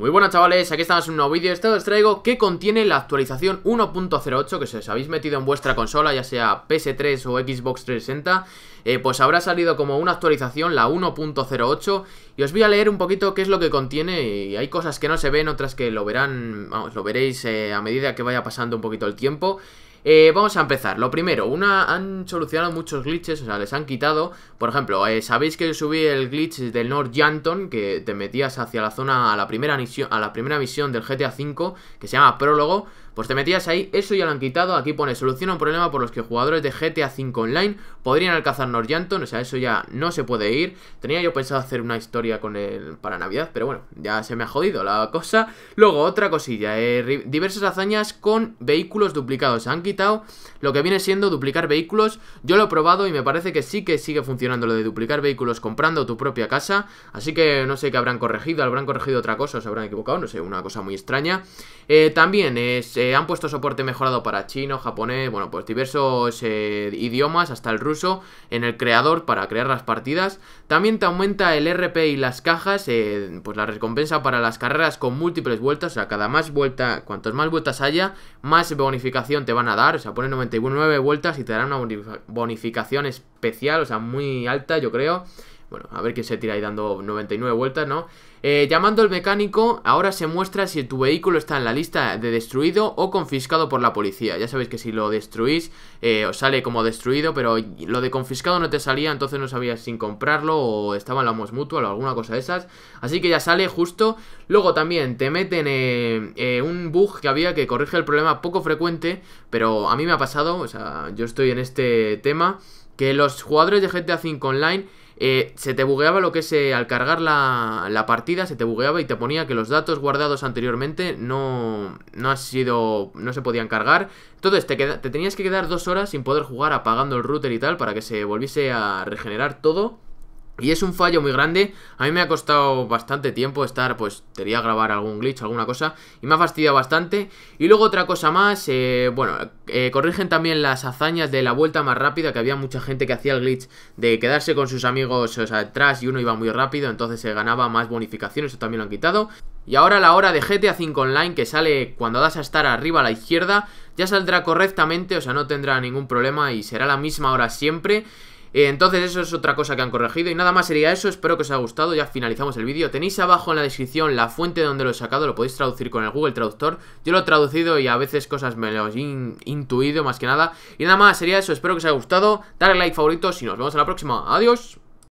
Muy buenas chavales, aquí estamos en un nuevo vídeo Este os traigo que contiene la actualización 1.08 Que si os habéis metido en vuestra consola Ya sea PS3 o Xbox 360 eh, Pues habrá salido como una actualización La 1.08 Y os voy a leer un poquito qué es lo que contiene y Hay cosas que no se ven, otras que lo verán Vamos, lo veréis eh, a medida que vaya pasando un poquito el tiempo eh, vamos a empezar. Lo primero, una han solucionado muchos glitches, o sea, les han quitado. Por ejemplo, eh, sabéis que subí el glitch del North Janton. que te metías hacia la zona a la primera misión, a la primera misión del GTA V, que se llama Prólogo. Pues te metías ahí, eso ya lo han quitado, aquí pone soluciona un problema por los que jugadores de GTA 5 Online podrían alcanzar Norjanton, o sea, eso ya no se puede ir. Tenía yo pensado hacer una historia con él para Navidad, pero bueno, ya se me ha jodido la cosa. Luego, otra cosilla, eh, diversas hazañas con vehículos duplicados. Se han quitado lo que viene siendo duplicar vehículos. Yo lo he probado y me parece que sí que sigue funcionando lo de duplicar vehículos comprando tu propia casa, así que no sé qué habrán corregido, habrán corregido otra cosa, se habrán equivocado, no sé, una cosa muy extraña. Eh, también es han puesto soporte mejorado para chino, japonés, bueno, pues diversos eh, idiomas, hasta el ruso, en el creador para crear las partidas. También te aumenta el RP y las cajas, eh, pues la recompensa para las carreras con múltiples vueltas, o sea, cada más vuelta, cuantas más vueltas haya, más bonificación te van a dar, o sea, pone 99 vueltas y te darán una bonificación especial, o sea, muy alta, yo creo. Bueno, a ver quién se tira ahí dando 99 vueltas, ¿no? Eh, llamando al mecánico, ahora se muestra si tu vehículo está en la lista de destruido o confiscado por la policía. Ya sabéis que si lo destruís, eh, os sale como destruido, pero lo de confiscado no te salía, entonces no sabías sin comprarlo o estaba en la Mos Mutual o alguna cosa de esas. Así que ya sale justo. Luego también te meten eh, un bug que había que corrige el problema poco frecuente, pero a mí me ha pasado, o sea, yo estoy en este tema, que los jugadores de GTA 5 Online eh, se te bugueaba lo que es eh, al cargar la, partida, se te bugueaba y te ponía que los datos guardados anteriormente no, no, ha sido, no se podían cargar. Entonces te, te tenías que quedar dos horas sin poder jugar apagando el router y tal para que se volviese a regenerar todo. Y es un fallo muy grande, a mí me ha costado bastante tiempo estar, pues, quería grabar algún glitch, alguna cosa, y me ha fastidiado bastante. Y luego otra cosa más, eh, bueno, eh, corrigen también las hazañas de la vuelta más rápida, que había mucha gente que hacía el glitch de quedarse con sus amigos, o sea, atrás, y uno iba muy rápido, entonces se ganaba más bonificaciones, eso también lo han quitado. Y ahora la hora de GTA 5 Online que sale cuando das a estar arriba a la izquierda ya saldrá correctamente, o sea, no tendrá ningún problema y será la misma hora siempre. Eh, entonces eso es otra cosa que han corregido y nada más sería eso, espero que os haya gustado, ya finalizamos el vídeo. Tenéis abajo en la descripción la fuente donde lo he sacado, lo podéis traducir con el Google Traductor. Yo lo he traducido y a veces cosas me lo he intuido más que nada. Y nada más sería eso, espero que os haya gustado, darle like favorito y nos vemos en la próxima. Adiós.